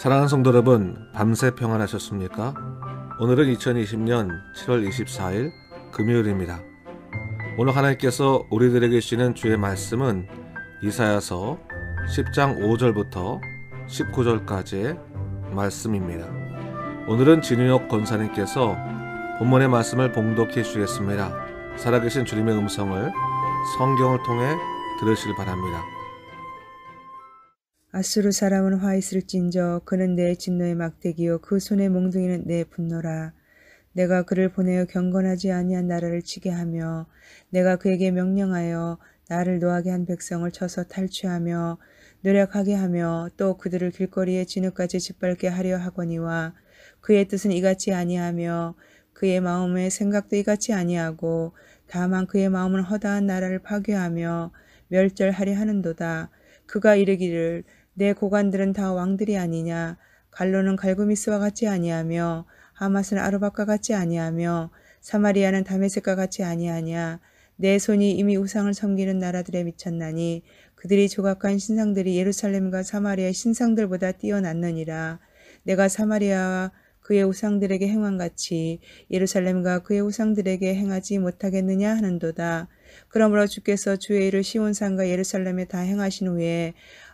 사랑하는 성도 여러분, 밤새 평안하셨습니까? 오늘은 2020년 7월 24일 금요일입니다. 오늘 하나님께서 우리들에게 주시는 주의 말씀은 이사야서 10장 5절부터 19절까지의 말씀입니다. 오늘은 진윤혁 권사님께서 본문의 말씀을 봉독해 주겠습니다. 살아계신 주님의 음성을 성경을 통해 들으실 바랍니다. 아수르 사람은 화 있을진저 그는 내 진노의 막대기요 그 손의 몽둥이는 내 분노라. 내가 그를 보내어 경건하지 아니한 나라를 치게 하며 내가 그에게 명령하여 나를 노하게 한 백성을 쳐서 탈취하며 노력하게 하며 또 그들을 길거리에 진흙까지 짓밟게 하려 하거니와 그의 뜻은 이같이 아니하며 그의 마음의 생각도 이같이 아니하고 다만 그의 마음은 허다한 나라를 파괴하며 멸절하려 하는도다. 그가 이르기를 내 고관들은 다 왕들이 아니냐 갈로는 갈구미스와 같이 아니하며 하마스는 아르박과 같이 아니하며 사마리아는 다메섹과 같이 아니하냐 내 손이 이미 우상을 섬기는 나라들에 미쳤나니 그들이 조각한 신상들이 예루살렘과 사마리아의 신상들보다 뛰어났느니라 내가 사마리아와 그의 우상들에게 행한 같이 예루살렘과 그의 우상들에게 행하지 못하겠느냐 하는도다. 그러므로 주께서 주의 일을 시온산과 예루살렘에 다 행하신 후에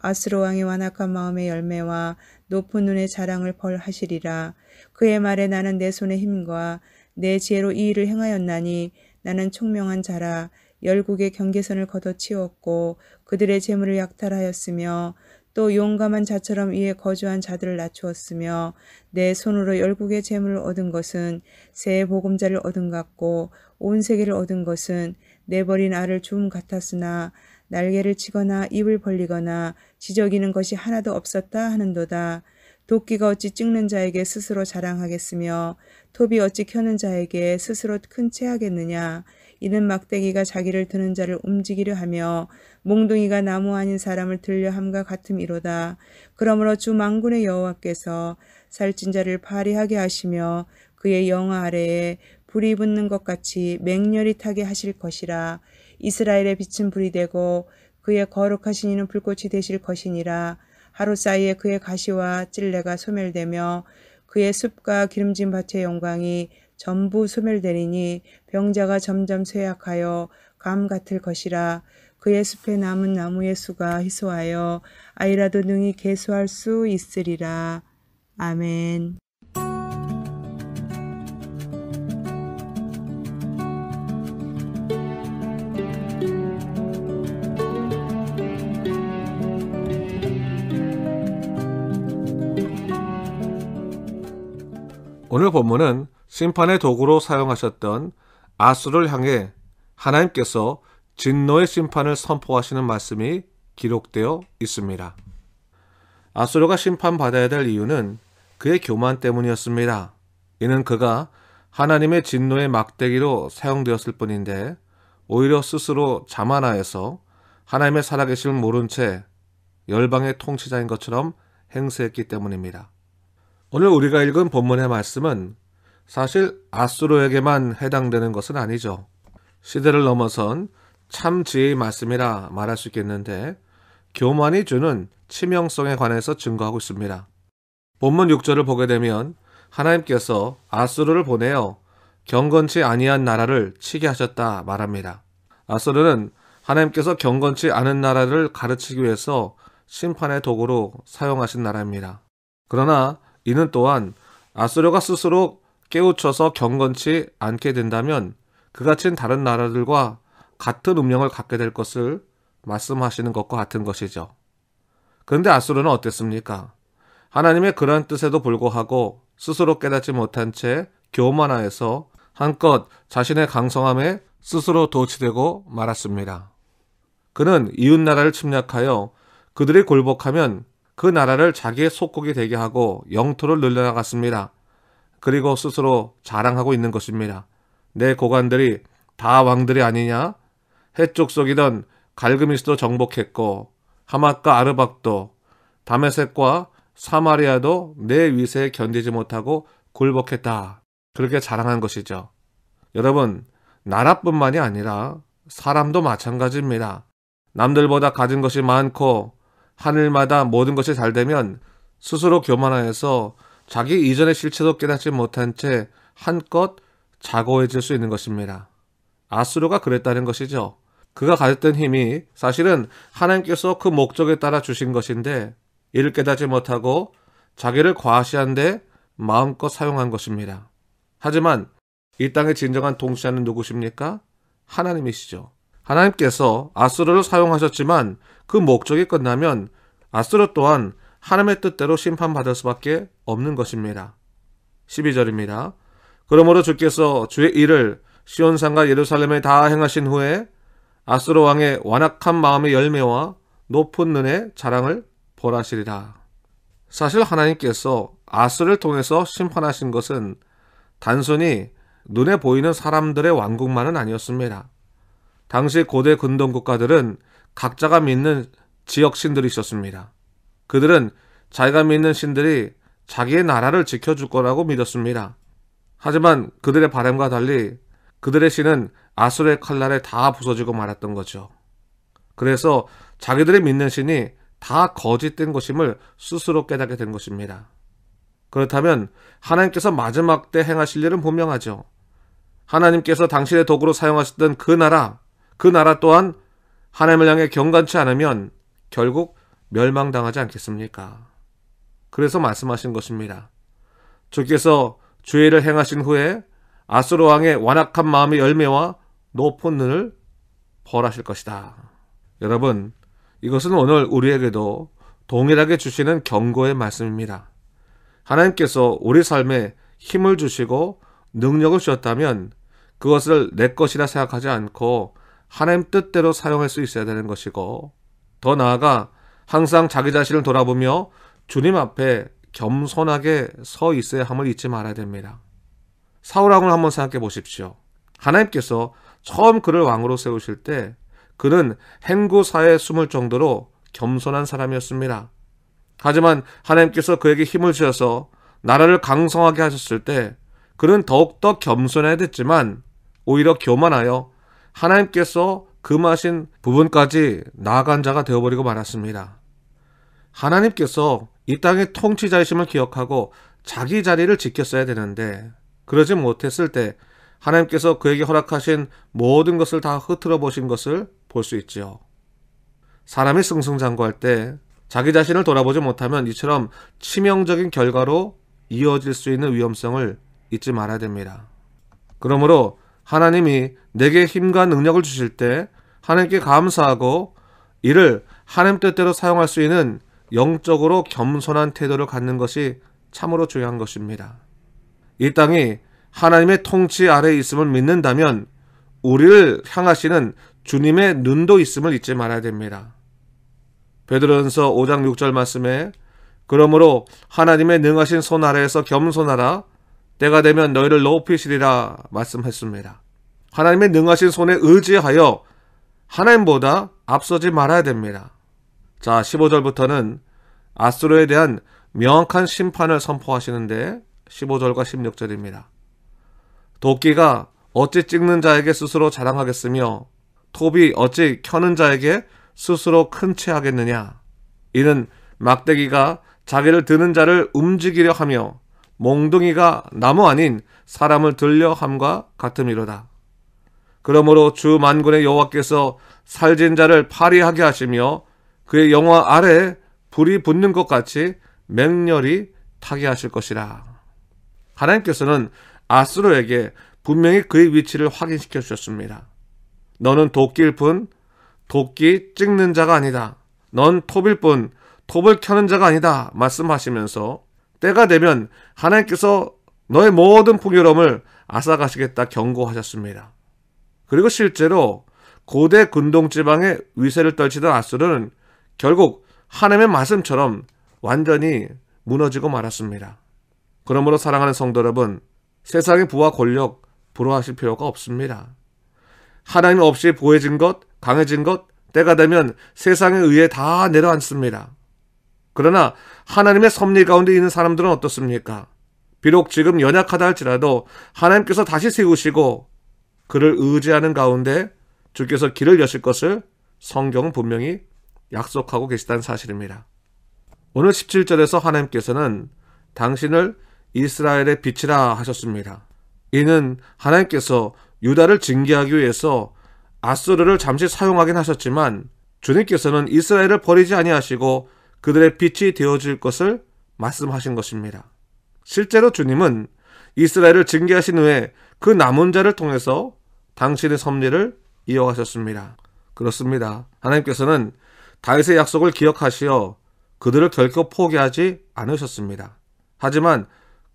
아스로 왕의 완악한 마음의 열매와 높은 눈의 자랑을 벌하시리라. 그의 말에 나는 내 손의 힘과 내 지혜로 이 일을 행하였나니 나는 총명한 자라 열국의 경계선을 걷어치웠고 그들의 재물을 약탈하였으며 또 용감한 자처럼 위에 거주한 자들을 낮추었으며 내 손으로 열국의 재물을 얻은 것은 새 보금자를 얻은 같고 온 세계를 얻은 것은 내버린 알을 주줌 같았으나 날개를 치거나 입을 벌리거나 지저귀는 것이 하나도 없었다 하는도다. 도끼가 어찌 찍는 자에게 스스로 자랑하겠으며 톱이 어찌 켜는 자에게 스스로 큰 채하겠느냐. 이는 막대기가 자기를 드는 자를 움직이려 하며 몽둥이가 나무 아닌 사람을 들려 함과 같음이로다. 그러므로 주 망군의 여호와께서 살찐 자를 파리하게 하시며 그의 영하 아래에 불이 붙는 것 같이 맹렬히 타게 하실 것이라 이스라엘의 빛은 불이 되고 그의 거룩하신 이는 불꽃이 되실 것이니라 하루 사이에 그의 가시와 찔레가 소멸되며 그의 숲과 기름진 밭의 영광이 전부 소멸되리니 병자가 점점 쇠약하여 감 같을 것이라 그의 숲에 남은 나무의 수가 희소하여 아이라도 능히 개수할 수 있으리라. 아멘. 오늘 본문은 심판의 도구로 사용하셨던 아수를 향해 하나님께서 진노의 심판을 선포하시는 말씀이 기록되어 있습니다. 아수르가 심판받아야 될 이유는 그의 교만 때문이었습니다. 이는 그가 하나님의 진노의 막대기로 사용되었을 뿐인데 오히려 스스로 자만하여서 하나님의 살아계심을 모른 채 열방의 통치자인 것처럼 행세했기 때문입니다. 오늘 우리가 읽은 본문의 말씀은 사실 아수르에게만 해당되는 것은 아니죠. 시대를 넘어선 참 지혜의 말씀이라 말할 수 있겠는데 교만이 주는 치명성에 관해서 증거하고 있습니다. 본문 6절을 보게 되면 하나님께서 아수르를 보내어 경건치 아니한 나라를 치게 하셨다 말합니다. 아수르는 하나님께서 경건치 않은 나라를 가르치기 위해서 심판의 도구로 사용하신 나라입니다. 그러나 이는 또한 아수르가 스스로 깨우쳐서 경건치 않게 된다면 그같은 다른 나라들과 같은 운명을 갖게 될 것을 말씀하시는 것과 같은 것이죠. 그런데 아수르는 어땠습니까? 하나님의 그러한 뜻에도 불구하고 스스로 깨닫지 못한 채 교만하에서 한껏 자신의 강성함에 스스로 도치되고 말았습니다. 그는 이웃나라를 침략하여 그들이 골복하면 그 나라를 자기의 속국이 되게 하고 영토를 늘려나갔습니다. 그리고 스스로 자랑하고 있는 것입니다. 내 고관들이 다 왕들이 아니냐? 해쪽 속이던 갈그미스도 정복했고 하마과 아르박도 다메섹과 사마리아도 내 위세에 견디지 못하고 굴복했다. 그렇게 자랑한 것이죠. 여러분, 나라뿐만이 아니라 사람도 마찬가지입니다. 남들보다 가진 것이 많고 하늘마다 모든 것이 잘 되면 스스로 교만하여서 자기 이전의 실체도 깨닫지 못한 채 한껏 자고해질 수 있는 것입니다. 아수르가 그랬다는 것이죠. 그가 가졌던 힘이 사실은 하나님께서 그 목적에 따라 주신 것인데 이를 깨닫지 못하고 자기를 과시한데 마음껏 사용한 것입니다. 하지만 이 땅의 진정한 통치자는 누구십니까? 하나님이시죠. 하나님께서 아수르를 사용하셨지만 그 목적이 끝나면 아수르 또한 하나님의 뜻대로 심판받을 수밖에 없는 것입니다. 12절입니다. 그러므로 주께서 주의 일을 시온산과 예루살렘에 다 행하신 후에 아수르 왕의 완악한 마음의 열매와 높은 눈의 자랑을 벌하시리라. 사실 하나님께서 아수를 통해서 심판하신 것은 단순히 눈에 보이는 사람들의 왕국만은 아니었습니다. 당시 고대 근동 국가들은 각자가 믿는 지역 신들이 있었습니다. 그들은 자기가 믿는 신들이 자기의 나라를 지켜줄 거라고 믿었습니다. 하지만 그들의 바람과 달리 그들의 신은 아수르의 칼날에 다 부서지고 말았던 거죠. 그래서 자기들이 믿는 신이 다 거짓된 것임을 스스로 깨닫게 된 것입니다. 그렇다면 하나님께서 마지막 때 행하실 일은 분명하죠. 하나님께서 당신의 도구로 사용하셨던 그 나라, 그 나라 또한 하나님을 향해 경건치 않으면 결국 멸망당하지 않겠습니까? 그래서 말씀하신 것입니다. 주께서 주의를 행하신 후에 아수르 왕의 완악한 마음의 열매와 높은 눈을 벌하실 것이다. 여러분, 이것은 오늘 우리에게도 동일하게 주시는 경고의 말씀입니다. 하나님께서 우리 삶에 힘을 주시고 능력을 주셨다면 그것을 내 것이라 생각하지 않고 하나님 뜻대로 사용할 수 있어야 되는 것이고 더 나아가 항상 자기 자신을 돌아보며 주님 앞에 겸손하게 서 있어야 함을 잊지 말아야 됩니다. 사울왕을 한번 생각해 보십시오. 하나님께서 처음 그를 왕으로 세우실 때 그는 행구사에 숨을 정도로 겸손한 사람이었습니다. 하지만 하나님께서 그에게 힘을 주셔서 나라를 강성하게 하셨을 때 그는 더욱더 겸손해야 됐지만 오히려 교만하여 하나님께서 금하신 부분까지 나아간 자가 되어버리고 말았습니다. 하나님께서 이 땅의 통치자이심을 기억하고 자기 자리를 지켰어야 되는데 그러지 못했을 때 하나님께서 그에게 허락하신 모든 것을 다 흐트러 보신 것을 볼 수 있지요. 사람이 승승장구할 때 자기 자신을 돌아보지 못하면 이처럼 치명적인 결과로 이어질 수 있는 위험성을 잊지 말아야 됩니다. 그러므로 하나님이 내게 힘과 능력을 주실 때 하나님께 감사하고 이를 하나님 뜻대로 사용할 수 있는 영적으로 겸손한 태도를 갖는 것이 참으로 중요한 것입니다. 이 땅이 하나님의 통치 아래에 있음을 믿는다면 우리를 향하시는 주님의 눈도 있음을 잊지 말아야 됩니다. 베드로전서 5장 6절 말씀에 그러므로 하나님의 능하신 손 아래에서 겸손하라 때가 되면 너희를 높이시리라 말씀했습니다. 하나님의 능하신 손에 의지하여 하나님보다 앞서지 말아야 됩니다. 자, 15절부터는 아스로에 대한 명확한 심판을 선포하시는데 15절과 16절입니다. 도끼가 어찌 찍는 자에게 스스로 자랑하겠으며 톱이 어찌 켜는 자에게 스스로 큰 채하겠느냐 이는 막대기가 자기를 드는 자를 움직이려 하며 몽둥이가 나무 아닌 사람을 들려 함과 같음이로다. 그러므로 주 만군의 여호와께서 살진 자를 파리하게 하시며 그의 영화 아래 에 불이 붙는 것 같이 맹렬히 타게 하실 것이라. 하나님께서는 아스로에게 분명히 그의 위치를 확인시켜 주셨습니다. 너는 도끼일 뿐 도끼 찍는 자가 아니다. 넌 톱일 뿐 톱을 켜는 자가 아니다. 말씀하시면서 때가 되면 하나님께서 너의 모든 풍요로움을 앗아가시겠다 경고하셨습니다. 그리고 실제로 고대 군동 지방의 위세를 떨치던 아수르는 결국 하나님의 말씀처럼 완전히 무너지고 말았습니다. 그러므로 사랑하는 성도 여러분, 세상의 부와 권력 부러워하실 필요가 없습니다. 하나님 없이 보해진 것, 강해진 것, 때가 되면 세상에 의해 다 내려앉습니다. 그러나 하나님의 섭리 가운데 있는 사람들은 어떻습니까? 비록 지금 연약하다 할지라도 하나님께서 다시 세우시고 그를 의지하는 가운데 주께서 길을 여실 것을 성경은 분명히 약속하고 계시다는 사실입니다. 오늘 17절에서 하나님께서는 당신을 이스라엘의 빛이라 하셨습니다. 이는 하나님께서 유다를 징계하기 위해서 아수르를 잠시 사용하긴 하셨지만 주님께서는 이스라엘을 버리지 아니하시고 그들의 빛이 되어줄 것을 말씀하신 것입니다. 실제로 주님은 이스라엘을 징계하신 후에 그 남은 자를 통해서 당신의 섭리를 이어가셨습니다. 그렇습니다. 하나님께서는 다윗의 약속을 기억하시어 그들을 결코 포기하지 않으셨습니다. 하지만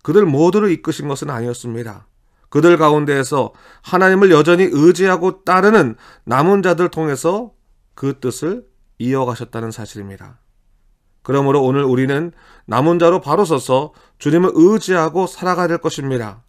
그들 모두를 이끄신 것은 아니었습니다. 그들 가운데에서 하나님을 여전히 의지하고 따르는 남은 자들 통해서 그 뜻을 이어가셨다는 사실입니다. 그러므로 오늘 우리는 남은 자로 바로 서서 주님을 의지하고 살아가야 될 것입니다.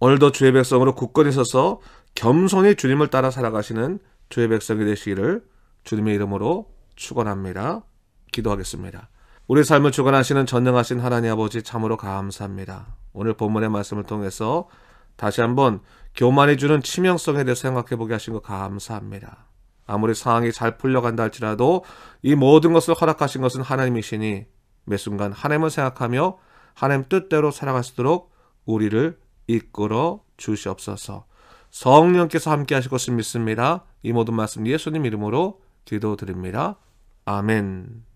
오늘도 주의 백성으로 굳건히 서서 겸손히 주님을 따라 살아가시는 주의 백성이 되시기를 주님의 이름으로 축원합니다. 기도하겠습니다. 우리 삶을 주관하시는 전능하신 하나님 아버지 참으로 감사합니다. 오늘 본문의 말씀을 통해서 다시 한번 교만이 주는 치명성에 대해 생각해 보게 하신 것 감사합니다. 아무리 상황이 잘 풀려간다 할지라도 이 모든 것을 허락하신 것은 하나님이시니 매 순간 하나님을 생각하며 하나님 뜻대로 살아갈 수 있도록 우리를 이끌어 주시옵소서. 성령께서 함께 하실 것을 믿습니다. 이 모든 말씀 예수님 이름으로 기도드립니다. 아멘.